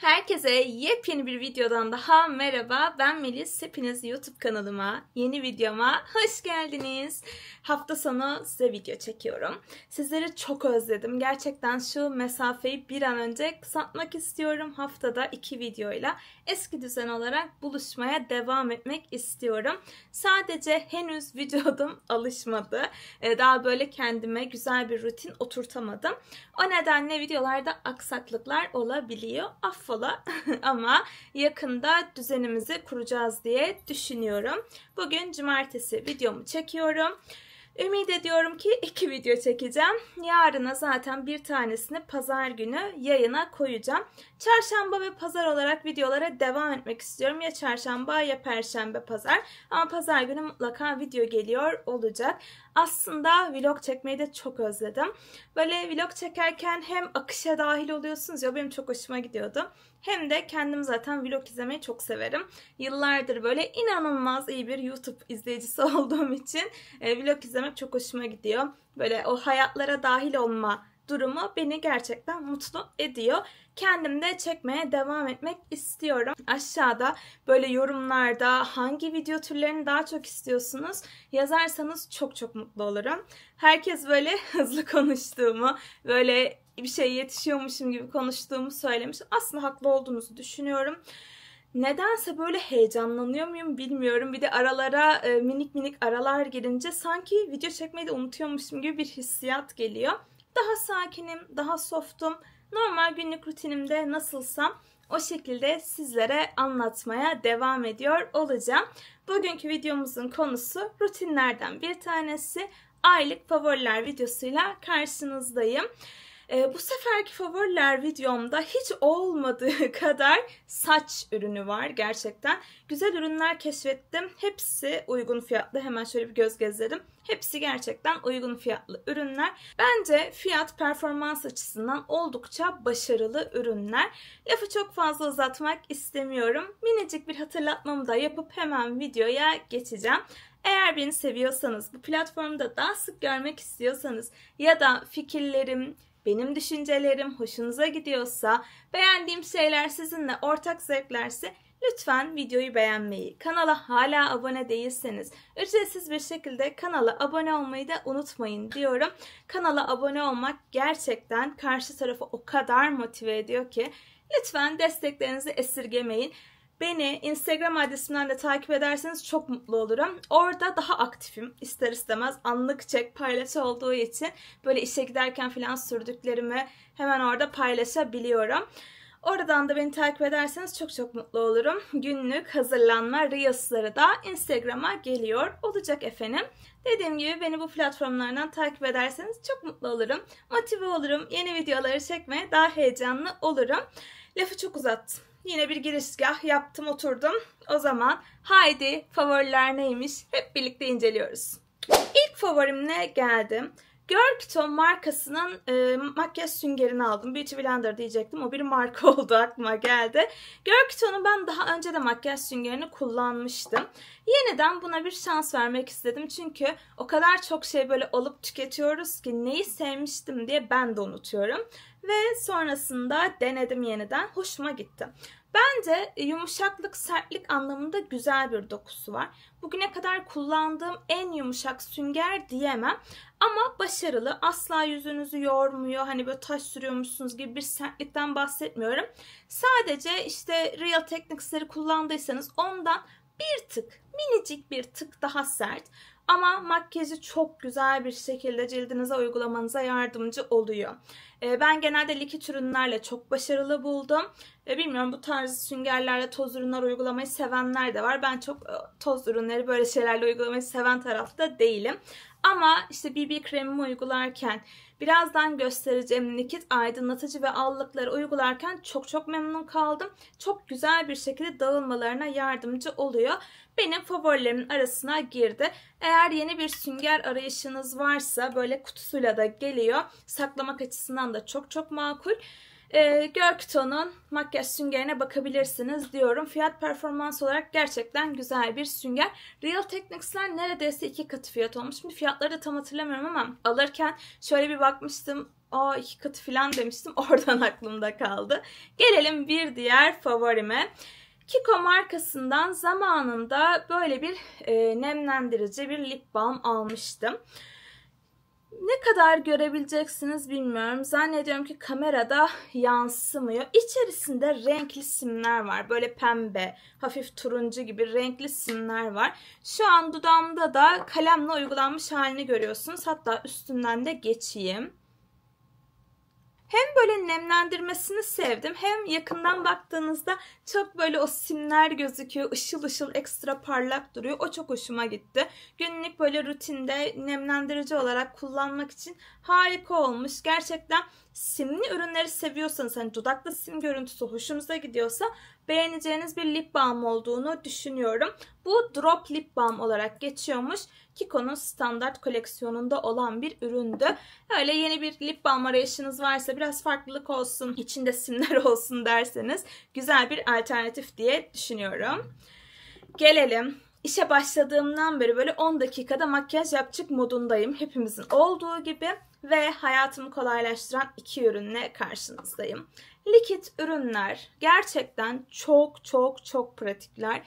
Herkese yepyeni bir videodan daha merhaba. Ben Melis. Hepiniz YouTube kanalıma, yeni videoma hoş geldiniz. Hafta sonu size video çekiyorum. Sizleri çok özledim. Gerçekten şu mesafeyi bir an önce kısaltmak istiyorum. Haftada iki videoyla eski düzen olarak buluşmaya devam etmek istiyorum. Sadece henüz vücudum alışmadı. Ee, daha böyle kendime güzel bir rutin oturtamadım. O nedenle videolarda aksaklıklar olabiliyor. Affedin affola ama yakında düzenimizi kuracağız diye düşünüyorum. Bugün cumartesi videomu çekiyorum. Ümit ediyorum ki iki video çekeceğim. Yarına zaten bir tanesini pazar günü yayına koyacağım. Çarşamba ve pazar olarak videolara devam etmek istiyorum. Ya çarşamba ya perşembe pazar. Ama pazar günü mutlaka video geliyor olacak aslında vlog çekmeyi de çok özledim. Böyle vlog çekerken hem akışa dahil oluyorsunuz ya benim çok hoşuma gidiyordu. Hem de kendim zaten vlog izlemeyi çok severim. Yıllardır böyle inanılmaz iyi bir YouTube izleyicisi olduğum için e, vlog izlemek çok hoşuma gidiyor. Böyle o hayatlara dahil olma durumu beni gerçekten mutlu ediyor. Kendim de çekmeye devam etmek istiyorum. Aşağıda böyle yorumlarda hangi video türlerini daha çok istiyorsunuz yazarsanız çok çok mutlu olurum. Herkes böyle hızlı konuştuğumu, böyle bir şey yetişiyormuşum gibi konuştuğumu söylemiş. Aslında haklı olduğunuzu düşünüyorum. Nedense böyle heyecanlanıyor muyum bilmiyorum. Bir de aralara e, minik minik aralar gelince sanki video çekmeyi de unutuyormuşum gibi bir hissiyat geliyor. Daha sakinim, daha softum. Normal günlük rutinimde nasılsam o şekilde sizlere anlatmaya devam ediyor olacağım. Bugünkü videomuzun konusu rutinlerden bir tanesi aylık favoriler videosuyla karşınızdayım. Ee, bu seferki favoriler videomda hiç olmadığı kadar saç ürünü var gerçekten. Güzel ürünler keşfettim. Hepsi uygun fiyatlı. Hemen şöyle bir göz gezledim. Hepsi gerçekten uygun fiyatlı ürünler. Bence fiyat performans açısından oldukça başarılı ürünler. Lafı çok fazla uzatmak istemiyorum. Minicik bir hatırlatmamı da yapıp hemen videoya geçeceğim. Eğer beni seviyorsanız, bu platformda daha sık görmek istiyorsanız ya da fikirlerim, benim düşüncelerim hoşunuza gidiyorsa, beğendiğim şeyler sizinle ortak zevklerse lütfen videoyu beğenmeyi, kanala hala abone değilseniz ücretsiz bir şekilde kanala abone olmayı da unutmayın diyorum. Kanala abone olmak gerçekten karşı tarafı o kadar motive ediyor ki lütfen desteklerinizi esirgemeyin. Beni Instagram adresimden de takip ederseniz çok mutlu olurum. Orada daha aktifim ister istemez. Anlık çek paylaşı olduğu için böyle işe giderken falan sürdüklerimi hemen orada paylaşabiliyorum. Oradan da beni takip ederseniz çok çok mutlu olurum. Günlük hazırlanma Reels'ları da Instagram'a geliyor olacak efendim. Dediğim gibi beni bu platformlardan takip ederseniz çok mutlu olurum. Motive olurum. Yeni videoları çekmeye daha heyecanlı olurum. Lafı çok uzattım. Yine bir girişgah yaptım oturdum. O zaman haydi favoriler neymiş hep birlikte inceliyoruz. İlk favorimle geldim. Görpito markasının e, makyaj süngerini aldım. Beauty Blender diyecektim. O bir marka oldu aklıma geldi. Görpito'nun ben daha önce de makyaj süngerini kullanmıştım. Yeniden buna bir şans vermek istedim. Çünkü o kadar çok şey böyle alıp tüketiyoruz ki neyi sevmiştim diye ben de unutuyorum ve sonrasında denedim yeniden. Hoşuma gitti. Bence yumuşaklık, sertlik anlamında güzel bir dokusu var. Bugüne kadar kullandığım en yumuşak sünger diyemem. Ama başarılı. Asla yüzünüzü yormuyor. Hani böyle taş sürüyormuşsunuz gibi bir sertlikten bahsetmiyorum. Sadece işte Real Techniques'leri kullandıysanız ondan bir tık, minicik bir tık daha sert. Ama makyajı çok güzel bir şekilde cildinize uygulamanıza yardımcı oluyor. Ee, ben genelde likit ürünlerle çok başarılı buldum. ve ee, Bilmiyorum bu tarz süngerlerle toz ürünler uygulamayı sevenler de var. Ben çok e, toz ürünleri böyle şeylerle uygulamayı seven tarafta değilim. Ama işte BB kremimi uygularken Birazdan göstereceğim nakit aydınlatıcı ve allıkları uygularken çok çok memnun kaldım. Çok güzel bir şekilde dağılmalarına yardımcı oluyor. Benim favorilerimin arasına girdi. Eğer yeni bir sünger arayışınız varsa böyle kutusuyla da geliyor. Saklamak açısından da çok çok makul. E, Görkton'un makyaj süngerine bakabilirsiniz diyorum. Fiyat performans olarak gerçekten güzel bir sünger. Real Techniquesler neredeyse iki katı fiyat olmuş. Şimdi fiyatları da tam hatırlamıyorum ama alırken şöyle bir bakmıştım. o iki katı falan demiştim. Oradan aklımda kaldı. Gelelim bir diğer favorime. Kiko markasından zamanında böyle bir e, nemlendirici bir lip balm almıştım ne kadar görebileceksiniz bilmiyorum. Zannediyorum ki kamerada yansımıyor. İçerisinde renkli simler var. Böyle pembe, hafif turuncu gibi renkli simler var. Şu an dudamda da kalemle uygulanmış halini görüyorsunuz. Hatta üstünden de geçeyim. Hem böyle nemlendirmesini sevdim hem yakından baktığınızda çok böyle o simler gözüküyor. ışıl ışıl ekstra parlak duruyor. O çok hoşuma gitti. Günlük böyle rutinde nemlendirici olarak kullanmak için harika olmuş. Gerçekten simli ürünleri seviyorsanız hani dudakta sim görüntüsü hoşunuza gidiyorsa beğeneceğiniz bir lip balm olduğunu düşünüyorum. Bu Drop Lip Balm olarak geçiyormuş. Kiko'nun standart koleksiyonunda olan bir üründü. Öyle yeni bir lip balm arayışınız varsa biraz farklılık olsun, içinde simler olsun derseniz güzel bir alternatif diye düşünüyorum. Gelelim İşe başladığımdan beri böyle 10 dakikada makyaj yapacak modundayım. Hepimizin olduğu gibi ve hayatımı kolaylaştıran iki ürünle karşınızdayım likit ürünler gerçekten çok çok çok pratikler.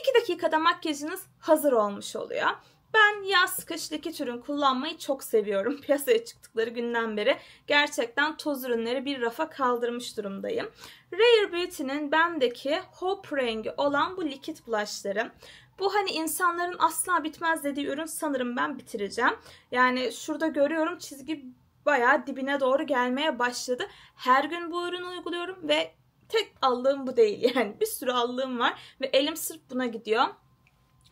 2 dakikada makyajınız hazır olmuş oluyor. Ben yaz kış likit ürün kullanmayı çok seviyorum. Piyasaya çıktıkları günden beri gerçekten toz ürünleri bir rafa kaldırmış durumdayım. Rare Beauty'nin bendeki Hope rengi olan bu likit blushları. Bu hani insanların asla bitmez dediği ürün sanırım ben bitireceğim. Yani şurada görüyorum çizgi bayağı dibine doğru gelmeye başladı. Her gün bu ürünü uyguluyorum ve tek allığım bu değil yani bir sürü allığım var ve elim sırf buna gidiyor.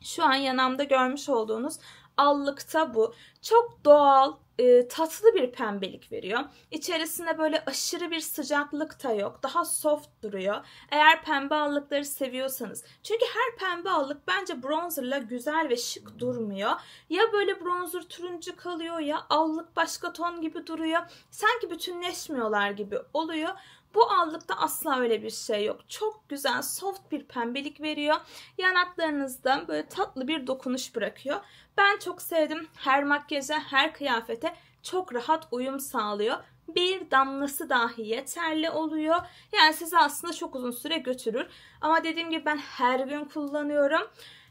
Şu an yanamda görmüş olduğunuz allıkta bu. Çok doğal, e, tatlı bir pembelik veriyor. İçerisinde böyle aşırı bir sıcaklık da yok. Daha soft duruyor. Eğer pembe allıkları seviyorsanız. Çünkü her pembe allık bence bronzerla güzel ve şık durmuyor. Ya böyle bronzer turuncu kalıyor ya allık başka ton gibi duruyor. Sanki bütünleşmiyorlar gibi oluyor. Bu allıkta asla öyle bir şey yok. Çok güzel soft bir pembelik veriyor. Yanaklarınızda böyle tatlı bir dokunuş bırakıyor. Ben çok sevdim. Her makyaja, her kıyafete çok rahat uyum sağlıyor. Bir damlası dahi yeterli oluyor. Yani sizi aslında çok uzun süre götürür. Ama dediğim gibi ben her gün kullanıyorum.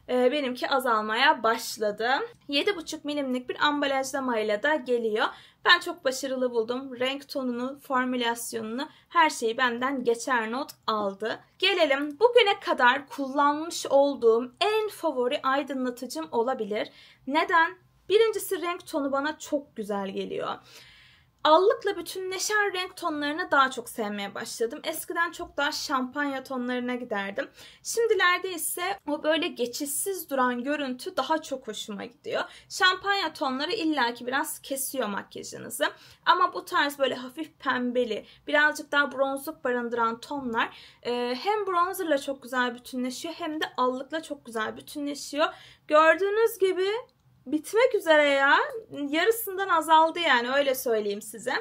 Ee, benimki azalmaya başladı. 7,5 milimlik bir ambalajla ambalajlamayla da geliyor. Ben çok başarılı buldum. Renk tonunu, formülasyonunu, her şeyi benden geçer not aldı. Gelelim bugüne kadar kullanmış olduğum en favori aydınlatıcım olabilir. Neden? Birincisi renk tonu bana çok güzel geliyor. Allıkla bütünleşen renk tonlarını daha çok sevmeye başladım. Eskiden çok daha şampanya tonlarına giderdim. Şimdilerde ise o böyle geçişsiz duran görüntü daha çok hoşuma gidiyor. Şampanya tonları illaki biraz kesiyor makyajınızı. Ama bu tarz böyle hafif pembeli, birazcık daha bronzluk barındıran tonlar e, hem bronzerla çok güzel bütünleşiyor hem de allıkla çok güzel bütünleşiyor. Gördüğünüz gibi bitmek üzere ya. Yarısından azaldı yani öyle söyleyeyim size.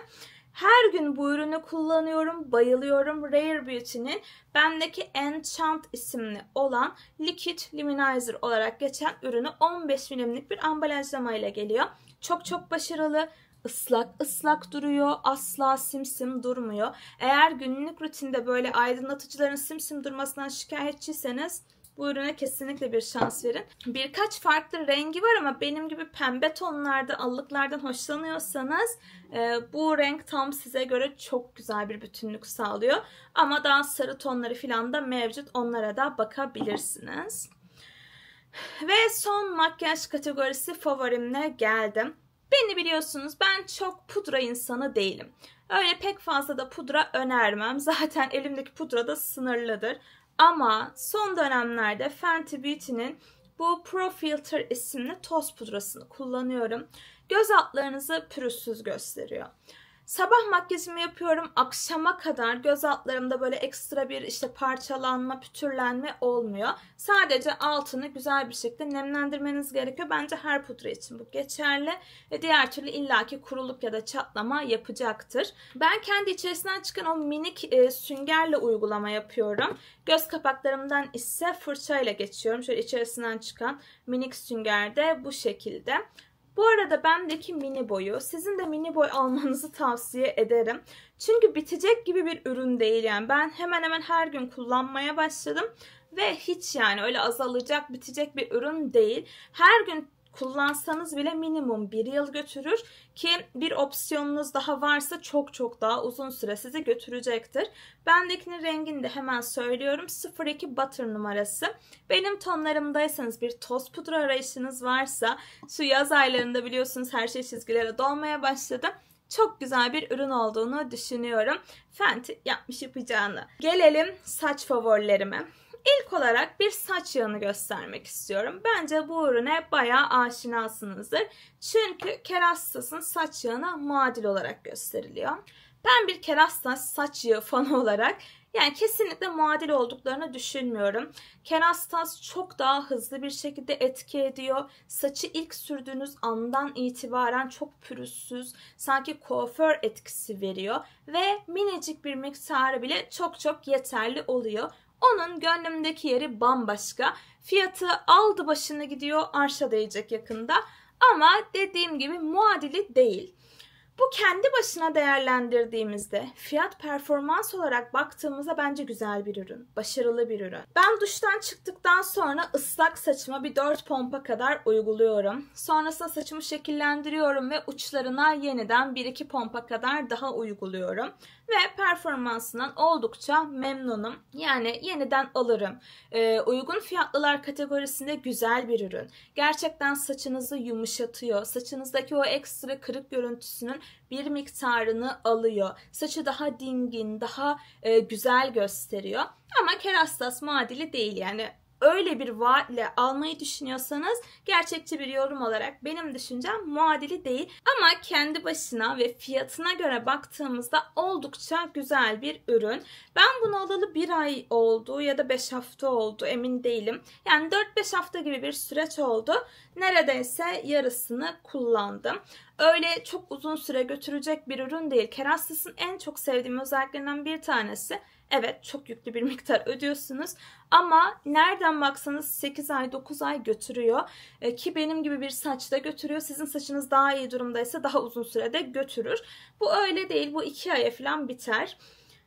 Her gün bu ürünü kullanıyorum, bayılıyorum. Rare Beauty'nin bendeki Enchant isimli olan Liquid Luminizer olarak geçen ürünü 15 milimlik bir ambalajlama ile geliyor. Çok çok başarılı ıslak ıslak duruyor. Asla simsim durmuyor. Eğer günlük rutinde böyle aydınlatıcıların simsim durmasından şikayetçiyseniz bu ürüne kesinlikle bir şans verin. Birkaç farklı rengi var ama benim gibi pembe tonlarda, allıklardan hoşlanıyorsanız e, bu renk tam size göre çok güzel bir bütünlük sağlıyor. Ama daha sarı tonları falan da mevcut. Onlara da bakabilirsiniz. Ve son makyaj kategorisi favorimle geldim. Beni biliyorsunuz ben çok pudra insanı değilim. Öyle pek fazla da pudra önermem. Zaten elimdeki pudra da sınırlıdır. Ama son dönemlerde Fenty Beauty'nin bu Pro Filter isimli toz pudrasını kullanıyorum. Göz altlarınızı pürüzsüz gösteriyor. Sabah makyajımı yapıyorum akşama kadar göz altlarımda böyle ekstra bir işte parçalanma, pütürlenme olmuyor. Sadece altını güzel bir şekilde nemlendirmeniz gerekiyor. Bence her pudra için bu geçerli. Ve diğer türlü illaki kuruluk ya da çatlama yapacaktır. Ben kendi içerisinden çıkan o minik e, süngerle uygulama yapıyorum. Göz kapaklarımdan ise fırçayla geçiyorum. Şöyle içerisinden çıkan minik süngerde bu şekilde. Bu arada bendeki mini boyu sizin de mini boy almanızı tavsiye ederim. Çünkü bitecek gibi bir ürün değil yani. Ben hemen hemen her gün kullanmaya başladım ve hiç yani öyle azalacak bitecek bir ürün değil. Her gün kullansanız bile minimum bir yıl götürür ki bir opsiyonunuz daha varsa çok çok daha uzun süre sizi götürecektir. Bendekinin rengini de hemen söylüyorum 02 Butter numarası. Benim tonlarımdaysanız bir toz pudra arayışınız varsa şu yaz aylarında biliyorsunuz her şey çizgilere dolmaya başladı çok güzel bir ürün olduğunu düşünüyorum. Fenty yapmış yapacağını. Gelelim saç favorilerime. İlk olarak bir saç yağını göstermek istiyorum. Bence bu ürüne bayağı aşinasınızdır. Çünkü kerastasın saç yağına muadil olarak gösteriliyor. Ben bir kerastas saç yağı fanı olarak yani kesinlikle muadil olduklarını düşünmüyorum. Kerastas çok daha hızlı bir şekilde etki ediyor. Saçı ilk sürdüğünüz andan itibaren çok pürüzsüz, sanki kuaför etkisi veriyor. Ve minicik bir miktarı bile çok çok yeterli oluyor. Onun gönlümdeki yeri bambaşka. Fiyatı aldı başını gidiyor arşa değecek yakında. Ama dediğim gibi muadili değil. Bu kendi başına değerlendirdiğimizde fiyat performans olarak baktığımızda bence güzel bir ürün. Başarılı bir ürün. Ben duştan çıktıktan sonra ıslak saçıma bir 4 pompa kadar uyguluyorum. Sonrasında saçımı şekillendiriyorum ve uçlarına yeniden 1-2 pompa kadar daha uyguluyorum. Ve performansından oldukça memnunum. Yani yeniden alırım. Ee, uygun fiyatlılar kategorisinde güzel bir ürün. Gerçekten saçınızı yumuşatıyor. Saçınızdaki o ekstra kırık görüntüsünün bir miktarını alıyor. Saçı daha dingin, daha e, güzel gösteriyor. Ama kerastas muadili değil yani öyle bir vaatle almayı düşünüyorsanız gerçekçi bir yorum olarak benim düşüncem muadili değil. Ama kendi başına ve fiyatına göre baktığımızda oldukça güzel bir ürün. Ben bunu alalı bir ay oldu ya da 5 hafta oldu emin değilim. Yani 4-5 hafta gibi bir süreç oldu. Neredeyse yarısını kullandım öyle çok uzun süre götürecek bir ürün değil. Kerastıs'ın en çok sevdiğim özelliklerinden bir tanesi Evet çok yüklü bir miktar ödüyorsunuz ama nereden baksanız 8 ay 9 ay götürüyor e, ki benim gibi bir saçta götürüyor. Sizin saçınız daha iyi durumdaysa daha uzun sürede götürür. Bu öyle değil bu 2 aya falan biter.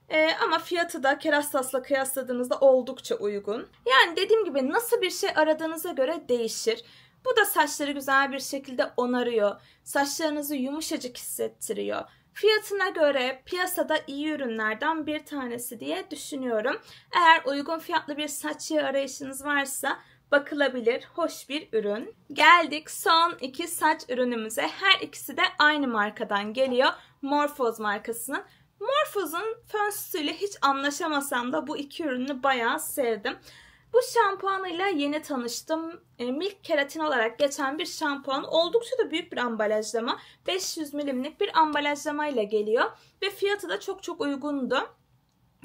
Ee, ama fiyatı da Kerastas'la kıyasladığınızda oldukça uygun. Yani dediğim gibi nasıl bir şey aradığınıza göre değişir. Bu da saçları güzel bir şekilde onarıyor. Saçlarınızı yumuşacık hissettiriyor Fiyatına göre piyasada iyi ürünlerden bir tanesi diye düşünüyorum. Eğer uygun fiyatlı bir saç yağı arayışınız varsa bakılabilir hoş bir ürün. Geldik son iki saç ürünümüze. Her ikisi de aynı markadan geliyor. Morphoz markasının. Morphoz'un fön hiç anlaşamasam da bu iki ürünü bayağı sevdim. Bu şampuanıyla yeni tanıştım. E, milk keratin olarak geçen bir şampuan. Oldukça da büyük bir ambalajlama. 500 milimlik bir ambalajlamayla geliyor. Ve fiyatı da çok çok uygundu.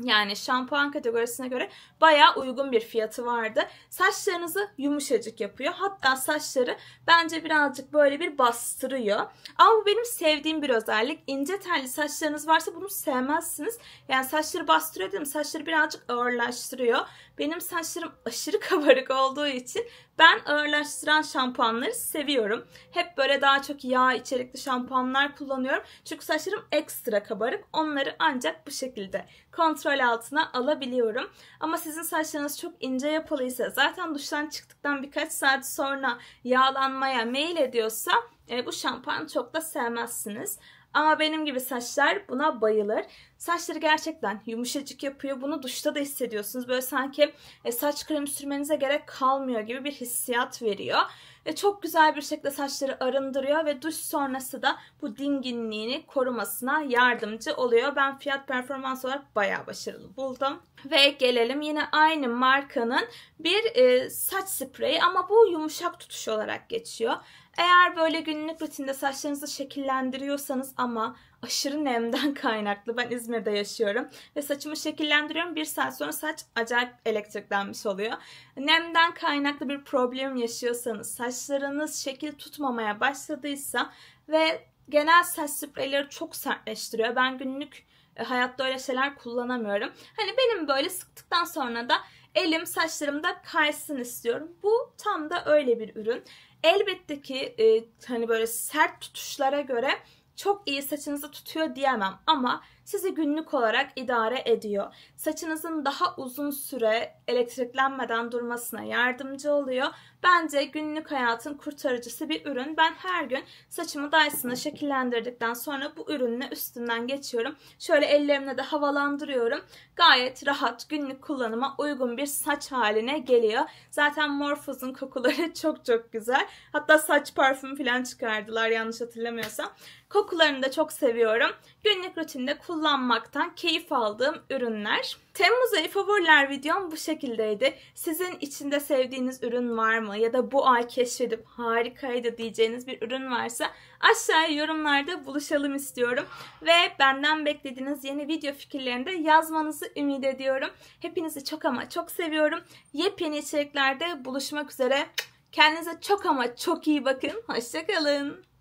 Yani şampuan kategorisine göre bayağı uygun bir fiyatı vardı. Saçlarınızı yumuşacık yapıyor. Hatta saçları bence birazcık böyle bir bastırıyor. Ama bu benim sevdiğim bir özellik. İnce telli saçlarınız varsa bunu sevmezsiniz. Yani saçları bastırıyor değil Saçları birazcık ağırlaştırıyor. Benim saçlarım aşırı kabarık olduğu için ben ağırlaştıran şampuanları seviyorum. Hep böyle daha çok yağ içerikli şampuanlar kullanıyorum. Çünkü saçlarım ekstra kabarık. Onları ancak bu şekilde kontrol altına alabiliyorum. Ama sizin saçlarınız çok ince yapılıysa zaten duştan çıktıktan birkaç saat sonra yağlanmaya meyil ediyorsa e, bu şampuanı çok da sevmezsiniz. Ama benim gibi saçlar buna bayılır. Saçları gerçekten yumuşacık yapıyor. Bunu duşta da hissediyorsunuz. Böyle sanki e, saç kremi sürmenize gerek kalmıyor gibi bir hissiyat veriyor. Ve çok güzel bir şekilde saçları arındırıyor ve duş sonrası da bu dinginliğini korumasına yardımcı oluyor. Ben fiyat performans olarak bayağı başarılı buldum. Ve gelelim yine aynı markanın bir e, saç spreyi ama bu yumuşak tutuş olarak geçiyor. Eğer böyle günlük rutinde saçlarınızı şekillendiriyorsanız ama aşırı nemden kaynaklı ben İzmir'de yaşıyorum ve saçımı şekillendiriyorum bir saat sonra saç acayip elektriklenmiş oluyor. Nemden kaynaklı bir problem yaşıyorsanız saçlarınız şekil tutmamaya başladıysa ve genel saç spreyleri çok sertleştiriyor. Ben günlük e, hayatta öyle şeyler kullanamıyorum. Hani benim böyle sıktıktan sonra da elim saçlarımda kaysın istiyorum. Bu tam da öyle bir ürün. Elbette ki e, hani böyle sert tutuşlara göre çok iyi saçınızı tutuyor diyemem ama sizi günlük olarak idare ediyor. Saçınızın daha uzun süre elektriklenmeden durmasına yardımcı oluyor Bence günlük hayatın kurtarıcısı bir ürün. Ben her gün saçımı Dyson'a şekillendirdikten sonra bu ürünle üstünden geçiyorum. Şöyle ellerimle de havalandırıyorum. Gayet rahat günlük kullanıma uygun bir saç haline geliyor. Zaten Morphos'un kokuları çok çok güzel. Hatta saç parfümü falan çıkardılar yanlış hatırlamıyorsam. Kokularını da çok seviyorum. Günlük rutinde kullanmaktan keyif aldığım ürünler. Temmuz ayı favoriler videom bu şekildeydi. Sizin içinde sevdiğiniz ürün var mı? ya da bu ay keşfedip harikaydı diyeceğiniz bir ürün varsa aşağıya yorumlarda buluşalım istiyorum. Ve benden beklediğiniz yeni video fikirlerini de yazmanızı ümit ediyorum. Hepinizi çok ama çok seviyorum. Yepyeni içeriklerde buluşmak üzere. Kendinize çok ama çok iyi bakın. Hoşçakalın.